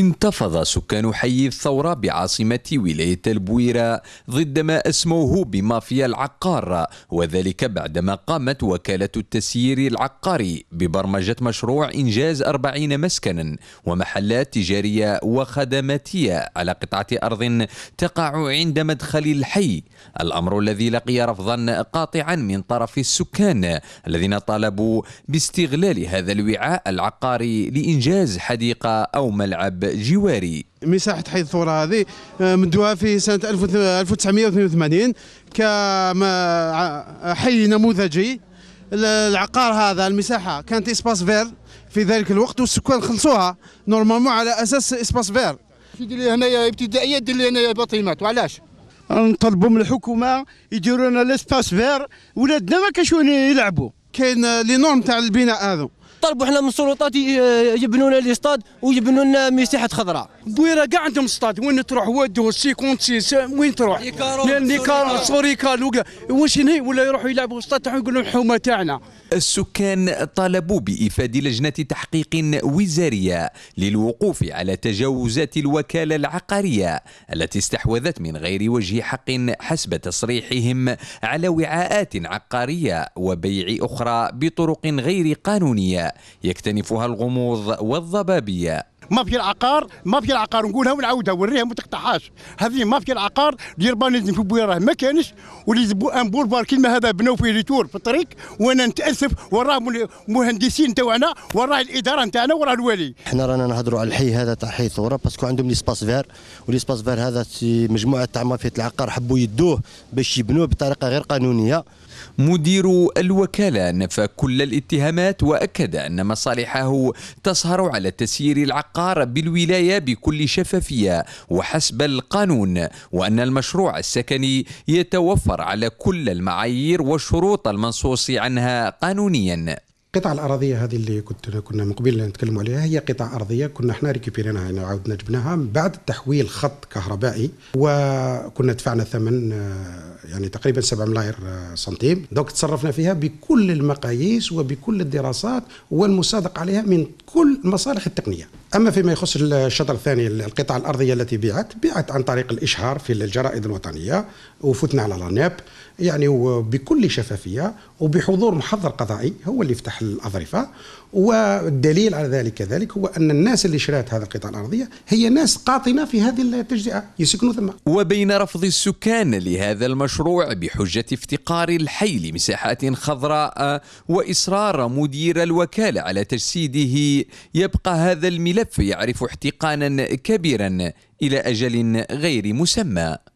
انتفض سكان حي الثورة بعاصمة ولاية البويرة ضد ما أسموه بمافيا العقار وذلك بعدما قامت وكالة التسيير العقاري ببرمجة مشروع إنجاز 40 مسكنا ومحلات تجارية وخدماتية على قطعة أرض تقع عند مدخل الحي الأمر الذي لقي رفضا قاطعا من طرف السكان الذين طالبوا باستغلال هذا الوعاء العقاري لإنجاز حديقة أو ملعب جواري مساحة حي الثورة هذه آه، مدوها في سنة 1982 كحي آه، نموذجي العقار هذا المساحة كانت اسباس فير في ذلك الوقت والسكان خلصوها نورمالمون على اساس اسباس فير دير لي هنايا ابتدائيه دير لي هنايا باطيمات وعلاش نطلبوا من الحكومه يديروا لنا لاسباس فير ولادنا ما كانش يلعبوا كاين لي نورم تاع البناء هذو طلبوا احنا من السلطات يبنوا لنا لي ستاد ويبنوا لنا مساحه خضراء بويره كاع عندهم ستاد وين تروح وادو سيكونتيس وين تروح نيكارون سوريكال آه. واش هنا ولا يروحوا يلعبوا ستاد تاعهم يقولوا الحومه تاعنا السكان طالبوا بإفاد لجنة تحقيق وزارية للوقوف على تجاوزات الوكالة العقارية التي استحوذت من غير وجه حق حسب تصريحهم على وعاءات عقارية وبيع أخرى بطرق غير قانونية يكتنفها الغموض والضبابية ما في العقار ما في العقار نقولها ونعاودها وريها ما تقطعهاش هذه ما في العقار اليربانيزم في بويراه ما كانش ولي ان بولفار كيما هذا بنوا فيه ريتور في الطريق وانا نتاسف وراه المهندسين تاعنا وراه الاداره تاعنا وراه الوالي حنا رانا نهضروا على الحي هذا تاع حي ثوره باسكو عندهم ليسباس فير وليسباس فير هذا مجموعه تاع مافيا العقار حبوا يدوه باش يبنوه بطريقه غير قانونيه مدير الوكالة نفى كل الاتهامات وأكد أن مصالحه تسهر على تسيير العقار بالولاية بكل شفافية وحسب القانون وأن المشروع السكني يتوفر على كل المعايير والشروط المنصوص عنها قانونيا القطع الارضيه هذه اللي كنت كنا من قبل نتكلم عليها هي قطع ارضيه كنا احنا ريكوبيريناها يعني عاودنا جبناها من بعد تحويل خط كهربائي وكنا دفعنا ثمن آه، يعني تقريبا 7 ملاير آه، سنتيم دونك تصرفنا فيها بكل المقاييس وبكل الدراسات والمصادق عليها من كل المصالح التقنيه اما فيما يخص الشطر الثاني القطع الارضيه التي بيعت بيعت عن طريق الاشهار في الجرائد الوطنيه وفتنا على لاناب يعني وبكل شفافيه وبحضور محضر قضائي هو اللي فتح الاظرفه والدليل على ذلك كذلك هو ان الناس اللي شرات هذا القطع الارضيه هي ناس قاطنه في هذه التجزئه يسكنوا ثم وبين رفض السكان لهذا المشروع المشروع بحجة افتقار الحي لمساحات خضراء آه، وإصرار مدير الوكالة على تجسيده يبقى هذا الملف يعرف احتقانا كبيرا إلى أجل غير مسمى